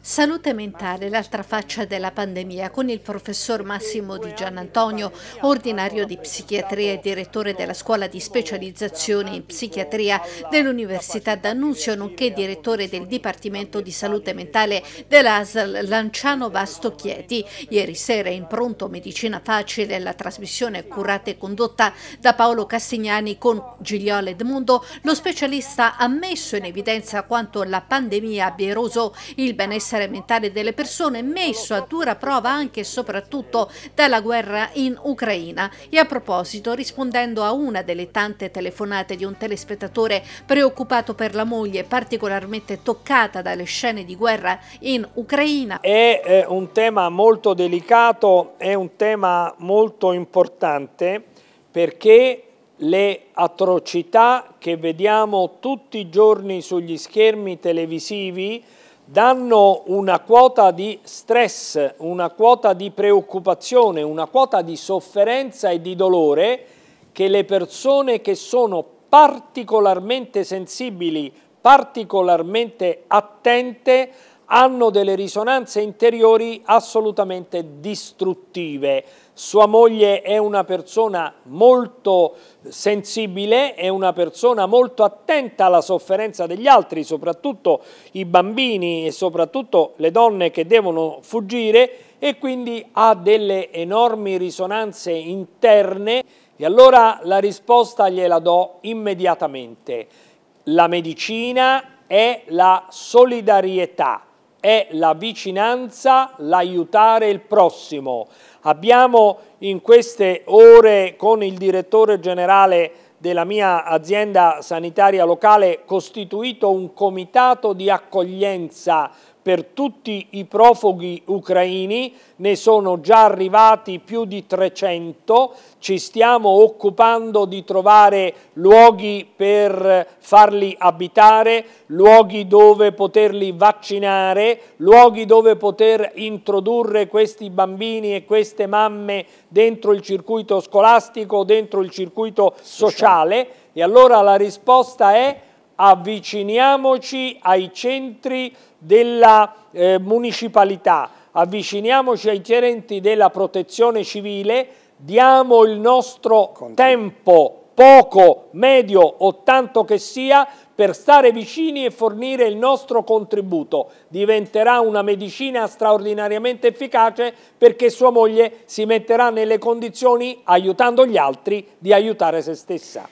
Salute mentale, l'altra faccia della pandemia, con il professor Massimo Di Gianantonio, ordinario di psichiatria e direttore della scuola di specializzazione in psichiatria dell'Università d'Annunzio, nonché direttore del Dipartimento di Salute Mentale dell'ASL Lanciano Vasto Chieti. Ieri sera in pronto Medicina Facile, la trasmissione curata e condotta da Paolo Castignani con Gigliola Edmundo, lo specialista ha messo in evidenza quanto la pandemia abbia eroso il benessere mentale delle persone, messo a dura prova anche e soprattutto dalla guerra in Ucraina. E a proposito, rispondendo a una delle tante telefonate di un telespettatore preoccupato per la moglie, particolarmente toccata dalle scene di guerra in Ucraina. È un tema molto delicato, è un tema molto importante perché le atrocità che vediamo tutti i giorni sugli schermi televisivi danno una quota di stress, una quota di preoccupazione, una quota di sofferenza e di dolore che le persone che sono particolarmente sensibili, particolarmente attente hanno delle risonanze interiori assolutamente distruttive. Sua moglie è una persona molto sensibile, è una persona molto attenta alla sofferenza degli altri, soprattutto i bambini e soprattutto le donne che devono fuggire e quindi ha delle enormi risonanze interne e allora la risposta gliela do immediatamente. La medicina è la solidarietà è la vicinanza, l'aiutare il prossimo. Abbiamo in queste ore con il direttore generale della mia azienda sanitaria locale costituito un comitato di accoglienza per tutti i profughi ucraini, ne sono già arrivati più di 300, ci stiamo occupando di trovare luoghi per farli abitare, luoghi dove poterli vaccinare, luoghi dove poter introdurre questi bambini e queste mamme dentro il circuito scolastico, dentro il circuito sociale. E allora la risposta è avviciniamoci ai centri della eh, municipalità, avviciniamoci ai gerenti della protezione civile, diamo il nostro Conti. tempo poco, medio o tanto che sia, per stare vicini e fornire il nostro contributo. Diventerà una medicina straordinariamente efficace perché sua moglie si metterà nelle condizioni, aiutando gli altri, di aiutare se stessa.